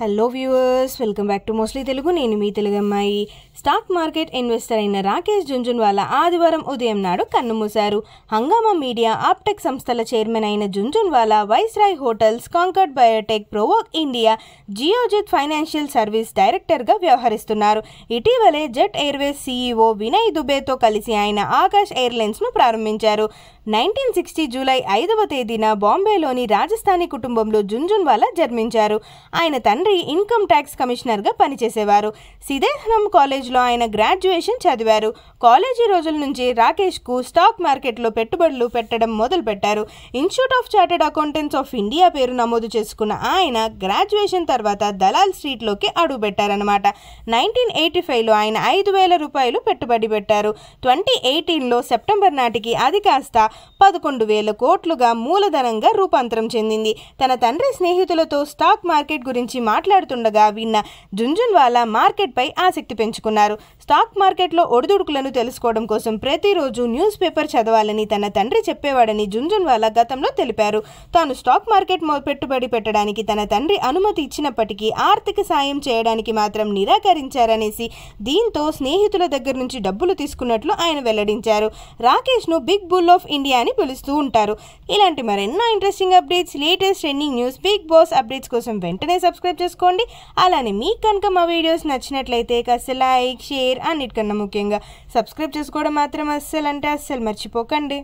hello viewers welcome back to mostly Telugu నేను మీ తెలుగు అమ్మాయి స్టాక్ మార్కెట్ ఇన్వెస్టర్ అయిన రాకేష్ వాళ్ళ ఆదివారం ఉదయం నాడు కన్నుమూశారు హంగామా మీడియా ఆప్టెక్ సంస్థల చైర్మన్ అయిన Jhunjhunwala Viceroy hotels Concord biotech Provogue India Geojit financial service డైరెక్టర్గా వ్యవహరిస్తున్నారు ఇటీవలే జెట్ ఎయిర్వేస్ సీఈఓ వినయ్ దుబేతో కలిసి ఆయన ఆకాష్ ఎయిర్లైన్స్ను ప్రారంభించారు నైన్టీన్ సిక్స్టీ జూలై ఐదవ తేదీన బాంబేలోని రాజస్థానీ కుటుంబంలో జున్జున్వాలా జన్మించారు ఆయన తండ్రి ఇన్కమ్ ట్యాక్స్ కమిషనర్గా పనిచేసేవారు సిదేహనం కాలేజ్లో ఆయన గ్రాడ్యుయేషన్ చదివారు కాలేజీ రోజుల నుంచి రాకేష్కు స్టాక్ మార్కెట్లో పెట్టుబడులు పెట్టడం మొదలుపెట్టారు institute of chartered accountants of India పేరు నమోదు చేసుకున్న ఆయన గ్రాడ్యుయేషన్ తర్వాత దలాల్ స్ట్రీట్లోకి అడుగుపెట్టారనమాట నైన్టీన్ ఎయిటీ ఫైవ్లో ఆయన ఐదు వేల రూపాయలు పెట్టుబడి పెట్టారు ట్వంటీ ఎయిటీన్లో సెప్టెంబర్ నాటికి అది కాస్త పదకొండు వేల కోట్లుగా మూలధనంగా రూపాంతరం చెందింది తన తండ్రి స్నేహితులతో స్టాక్ మార్కెట్ గురించి మాట్లాడుతుండగా విన్న జుంజున్వాలా మార్కెట్పై ఆసక్తి పెంచుకున్నారు స్టాక్ మార్కెట్లో ఒడిదుడుకులను తెలుసుకోవడం కోసం ప్రతిరోజు న్యూస్ పేపర్ చదవాలని తన తండ్రి చెప్పేవాడని జుంజున్వాలా గతంలో తెలిపారు తాను స్టాక్ మార్కెట్ పెట్టుబడి పెట్టడానికి తన తండ్రి అనుమతి ఇచ్చినప్పటికీ ఆర్థిక సాయం చేయడానికి మాత్రం నిరాకరించారనేసి దీంతో స్నేహితుల దగ్గర నుంచి డబ్బులు తీసుకున్నట్లు ఆయన వెల్లడించారు రాకేష్ను big bull of India India అని పిలుస్తూ ఉంటారు ఇలాంటి మరెన్నో interesting updates latest trending news Bigg Boss updates కోసం వెంటనే సబ్స్క్రైబ్ చేసుకోండి అలానే మీకు కనుక మా వీడియోస్ నచ్చినట్లయితే కాస్త లైక్ షేర్ అన్నిటికన్నా ముఖ్యంగా సబ్స్క్రైబ్ చేసుకోవడం మాత్రం అస్సలు అంటే అస్సలు మర్చిపోకండి